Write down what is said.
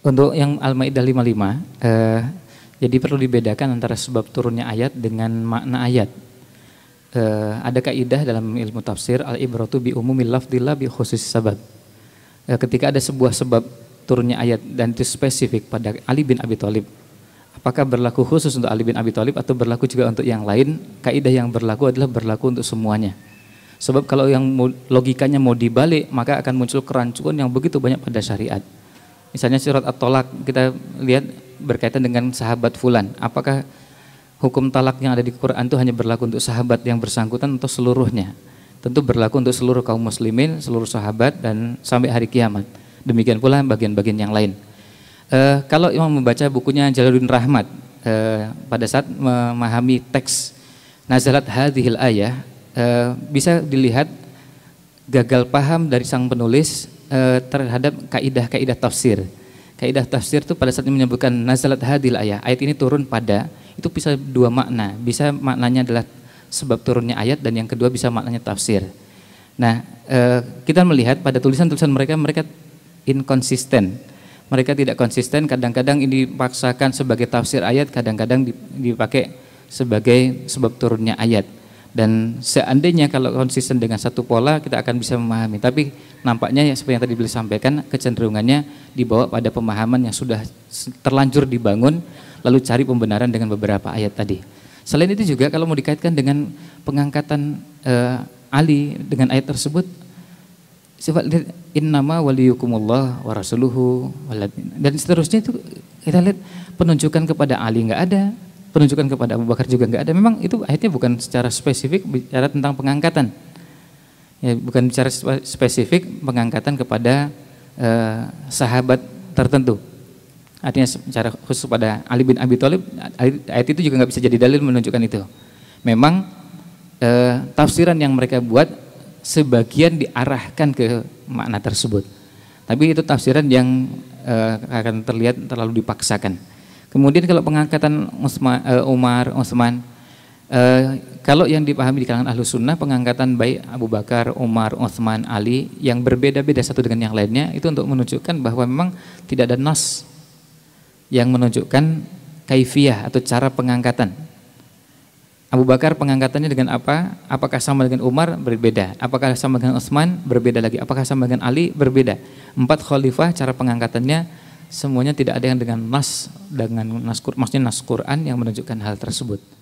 Untuk yang Al-Maidah 55, eh, jadi perlu dibedakan antara sebab turunnya ayat dengan makna ayat. Eh, ada kaidah dalam ilmu tafsir al-ibratu bi umumil lafdillah bi khusus sabab. Eh, ketika ada sebuah sebab turunnya ayat dan itu spesifik pada Ali bin Abi Thalib, apakah berlaku khusus untuk Ali bin Abi Thalib atau berlaku juga untuk yang lain? Kaidah yang berlaku adalah berlaku untuk semuanya. Sebab kalau yang logikanya mau dibalik, maka akan muncul kerancuan yang begitu banyak pada syariat. Misalnya surat At-Tolak kita lihat berkaitan dengan sahabat fulan. Apakah hukum talak yang ada di Quran itu hanya berlaku untuk sahabat yang bersangkutan atau seluruhnya? Tentu berlaku untuk seluruh kaum muslimin, seluruh sahabat dan sampai hari kiamat. Demikian pula bagian-bagian yang lain. E, kalau Imam membaca bukunya Jalaluddin Rahmat e, pada saat memahami teks Nazalat Hadhil Ayah e, bisa dilihat gagal paham dari sang penulis Eh, terhadap kaidah-kaidah tafsir. Kaidah tafsir itu pada saat ini menyebutkan nazalat hadil ayat, Ayat ini turun pada itu bisa dua makna. Bisa maknanya adalah sebab turunnya ayat dan yang kedua bisa maknanya tafsir. Nah, eh, kita melihat pada tulisan-tulisan mereka mereka inkonsisten. Mereka tidak konsisten, kadang-kadang ini dipaksakan sebagai tafsir ayat, kadang-kadang dipakai sebagai sebab turunnya ayat dan seandainya kalau konsisten dengan satu pola kita akan bisa memahami tapi nampaknya ya seperti yang tadi beliau sampaikan kecenderungannya dibawa pada pemahaman yang sudah terlanjur dibangun lalu cari pembenaran dengan beberapa ayat tadi selain itu juga kalau mau dikaitkan dengan pengangkatan uh, Ali dengan ayat tersebut sifat innama waliyukumullah wa dan seterusnya itu kita lihat penunjukan kepada Ali nggak ada penunjukan kepada Abu Bakar juga nggak ada. Memang itu akhirnya bukan secara spesifik bicara tentang pengangkatan. Ya, bukan bicara spesifik pengangkatan kepada eh, sahabat tertentu. Artinya secara khusus pada Ali bin Abi Thalib ayat itu juga nggak bisa jadi dalil menunjukkan itu. Memang eh, tafsiran yang mereka buat sebagian diarahkan ke makna tersebut. Tapi itu tafsiran yang eh, akan terlihat terlalu dipaksakan. Kemudian kalau pengangkatan Usma, uh, Umar, Osman, uh, kalau yang dipahami di kalangan ahlu sunnah pengangkatan baik Abu Bakar, Umar, Osman, Ali yang berbeda-beda satu dengan yang lainnya itu untuk menunjukkan bahwa memang tidak ada nas yang menunjukkan kaifiyah atau cara pengangkatan. Abu Bakar pengangkatannya dengan apa? Apakah sama dengan Umar? Berbeda. Apakah sama dengan Utsman? Berbeda lagi. Apakah sama dengan Ali? Berbeda. Empat khalifah cara pengangkatannya semuanya tidak ada yang dengan nas dengan nas maksudnya nas Quran yang menunjukkan hal tersebut.